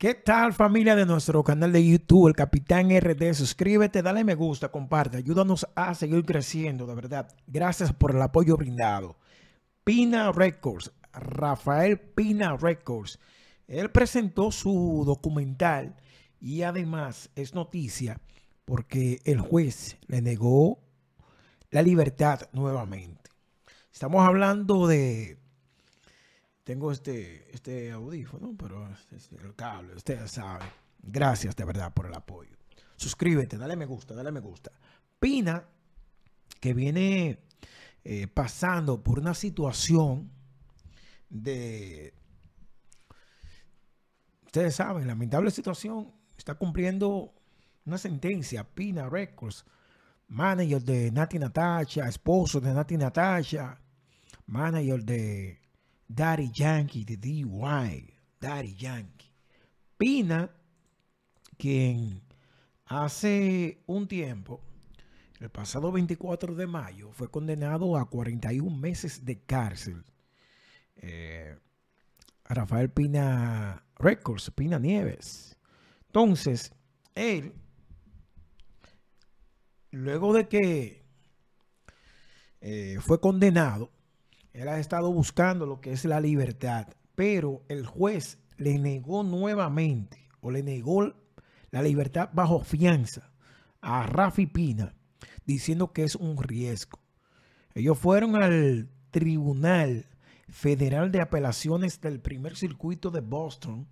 ¿Qué tal familia de nuestro canal de YouTube, el Capitán RD? Suscríbete, dale me gusta, comparte, ayúdanos a seguir creciendo, de verdad. Gracias por el apoyo brindado. Pina Records, Rafael Pina Records. Él presentó su documental y además es noticia porque el juez le negó la libertad nuevamente. Estamos hablando de tengo este, este audífono, pero es el cable, Ustedes saben. Gracias de verdad por el apoyo. Suscríbete, dale me gusta, dale me gusta. Pina, que viene eh, pasando por una situación de... Ustedes saben, lamentable situación. Está cumpliendo una sentencia, Pina Records, manager de Nati Natasha, esposo de Nati Natasha, manager de Daddy Yankee de DY. Daddy Yankee. Pina, quien hace un tiempo, el pasado 24 de mayo, fue condenado a 41 meses de cárcel. Eh, Rafael Pina Records, Pina Nieves. Entonces, él, luego de que eh, fue condenado, él ha estado buscando lo que es la libertad, pero el juez le negó nuevamente o le negó la libertad bajo fianza a Rafi Pina, diciendo que es un riesgo. Ellos fueron al Tribunal Federal de Apelaciones del Primer Circuito de Boston,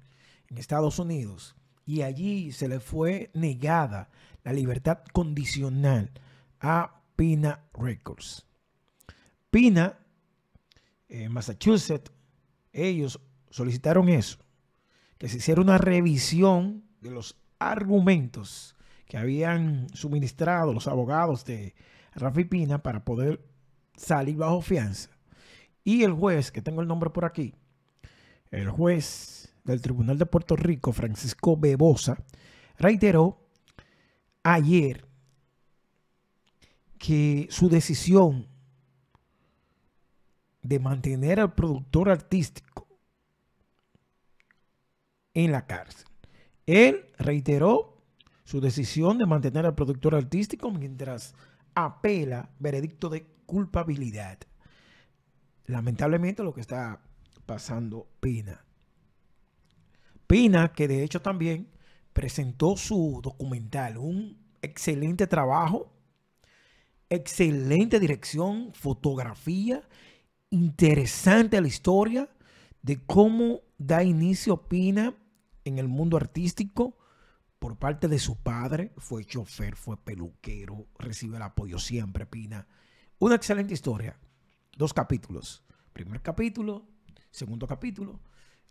en Estados Unidos, y allí se le fue negada la libertad condicional a Pina Records. Pina eh, en Massachusetts, ellos solicitaron eso, que se hiciera una revisión de los argumentos que habían suministrado los abogados de Rafi Pina para poder salir bajo fianza. Y el juez, que tengo el nombre por aquí, el juez del Tribunal de Puerto Rico, Francisco Bebosa, reiteró ayer que su decisión de mantener al productor artístico en la cárcel. Él reiteró su decisión de mantener al productor artístico mientras apela veredicto de culpabilidad. Lamentablemente lo que está pasando Pina. Pina, que de hecho también presentó su documental, un excelente trabajo, excelente dirección, fotografía interesante la historia de cómo da inicio Pina en el mundo artístico por parte de su padre. Fue chofer, fue peluquero, recibe el apoyo siempre, Pina. Una excelente historia. Dos capítulos. Primer capítulo, segundo capítulo.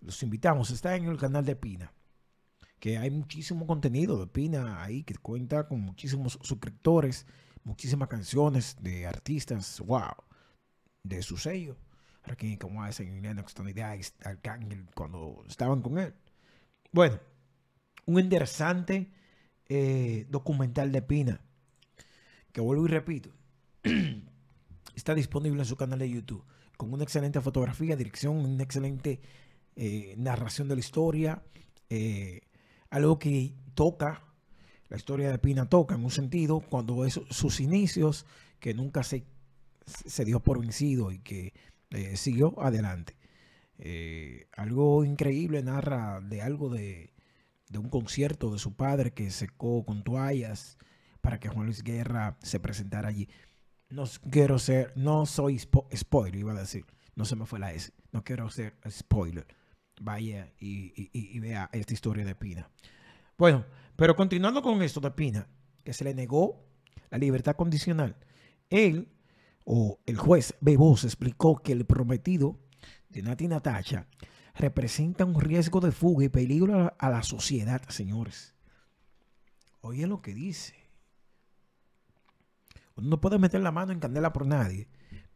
Los invitamos. Está en el canal de Pina. Que hay muchísimo contenido de Pina ahí que cuenta con muchísimos suscriptores, muchísimas canciones de artistas. ¡Wow! de su sello. Aquí, como hacen ah, cuando estaban con él. Bueno, un interesante eh, documental de Pina, que vuelvo y repito, está disponible en su canal de YouTube, con una excelente fotografía, dirección, una excelente eh, narración de la historia, eh, algo que toca, la historia de Pina toca en un sentido, cuando es sus inicios, que nunca se se dio por vencido y que eh, siguió adelante. Eh, algo increíble narra de algo de, un concierto de su padre que secó con toallas para que Juan Luis Guerra se presentara allí. No quiero ser, no soy spoiler, iba a decir, no se me fue la S, no quiero ser spoiler. Vaya y, y vea esta historia de Pina. Bueno, pero continuando con esto de Pina, que se le negó la libertad condicional, él o el juez Bebosa explicó que el prometido de Nati Natacha representa un riesgo de fuga y peligro a la sociedad, señores. Oye lo que dice. Uno no puede meter la mano en candela por nadie,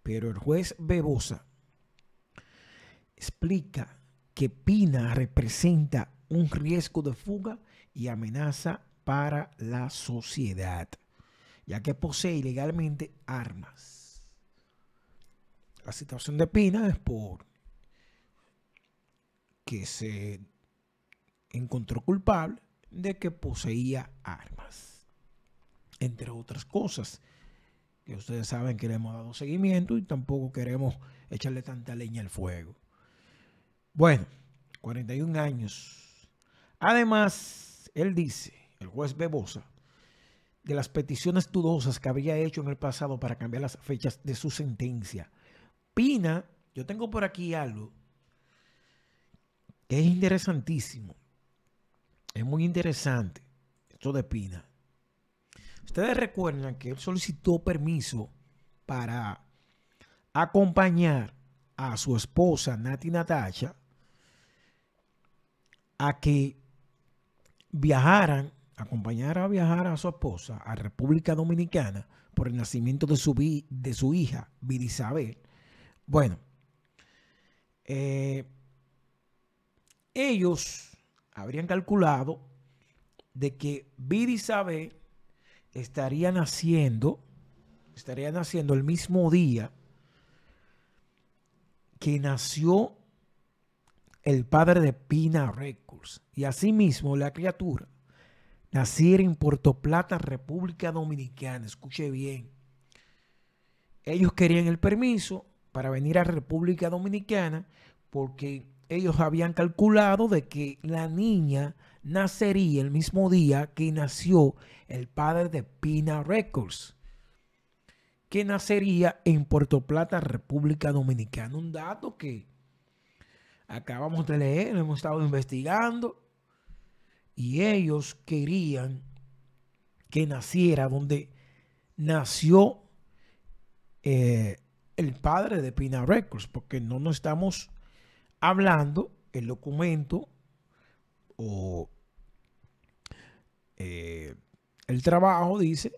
pero el juez Bebosa explica que Pina representa un riesgo de fuga y amenaza para la sociedad, ya que posee ilegalmente armas. La situación de Pina es por que se encontró culpable de que poseía armas, entre otras cosas. Que ustedes saben que le hemos dado seguimiento y tampoco queremos echarle tanta leña al fuego. Bueno, 41 años. Además, él dice, el juez Bebosa, de las peticiones dudosas que había hecho en el pasado para cambiar las fechas de su sentencia Pina, yo tengo por aquí algo que es interesantísimo. Es muy interesante esto de Pina. Ustedes recuerdan que él solicitó permiso para acompañar a su esposa Nati Natasha a que viajaran, acompañara a viajar a su esposa a República Dominicana por el nacimiento de su, de su hija, Virisabel, bueno, eh, ellos habrían calculado de que Sabe estaría naciendo, estaría naciendo el mismo día que nació el padre de Pina Records. Y asimismo la criatura naciera en Puerto Plata, República Dominicana. Escuche bien. Ellos querían el permiso para venir a República Dominicana porque ellos habían calculado de que la niña nacería el mismo día que nació el padre de Pina Records, que nacería en Puerto Plata, República Dominicana. Un dato que acabamos de leer, hemos estado investigando, y ellos querían que naciera donde nació eh, el padre de Pina Records, porque no nos estamos hablando el documento o eh, el trabajo dice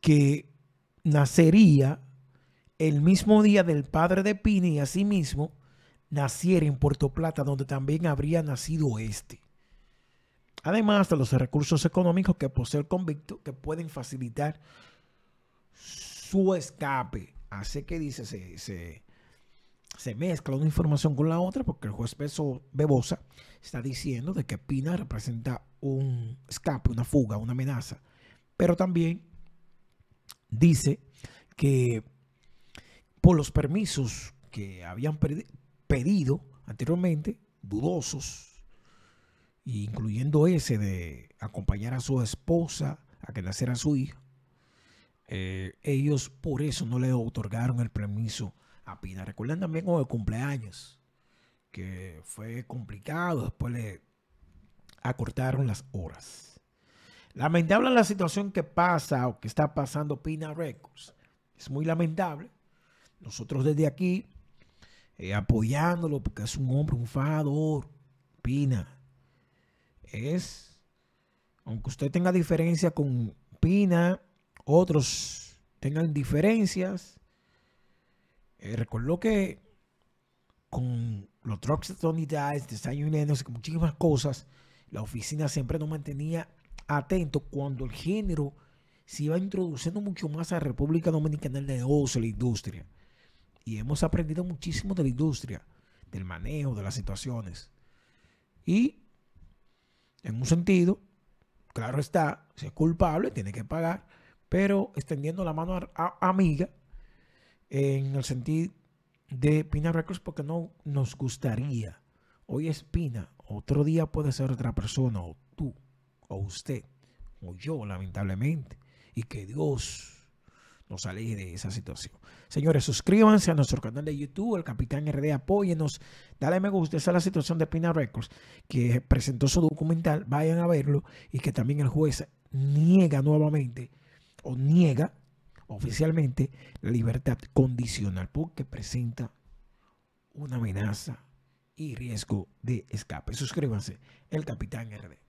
que nacería el mismo día del padre de Pina y asimismo naciera en Puerto Plata, donde también habría nacido este. Además de los recursos económicos que posee el convicto que pueden facilitar su escape hace que dice, se, mezcla una información con la otra porque el juez Bebosa está diciendo de que Pina representa un escape, una fuga, una amenaza. Pero también dice que por los permisos que habían pedido anteriormente, dudosos, incluyendo ese de acompañar a su esposa a que naciera su hijo eh, ellos por eso no le otorgaron el permiso a Pina. Recuerden también con el cumpleaños, que fue complicado, después le acortaron las horas. Lamentable la situación que pasa o que está pasando Pina Records. Es muy lamentable. Nosotros desde aquí, eh, apoyándolo, porque es un hombre, un fajador, Pina. Es, aunque usted tenga diferencia con Pina, otros tengan diferencias. Eh, recuerdo que con los trucks Tony Dice... y con muchísimas cosas, la oficina siempre nos mantenía atento cuando el género se iba introduciendo mucho más a la República Dominicana, el negocio, la industria. Y hemos aprendido muchísimo de la industria, del manejo, de las situaciones. Y, en un sentido, claro está, si es culpable, tiene que pagar pero extendiendo la mano a, amiga en el sentido de Pina Records porque no nos gustaría. Hoy es Pina, otro día puede ser otra persona, o tú, o usted, o yo, lamentablemente. Y que Dios nos aleje de esa situación. Señores, suscríbanse a nuestro canal de YouTube, el Capitán RD, apóyenos, dale me gusta. Esa es la situación de Pina Records, que presentó su documental, vayan a verlo, y que también el juez niega nuevamente o niega oficialmente la libertad condicional porque presenta una amenaza y riesgo de escape. Suscríbanse, el capitán RD.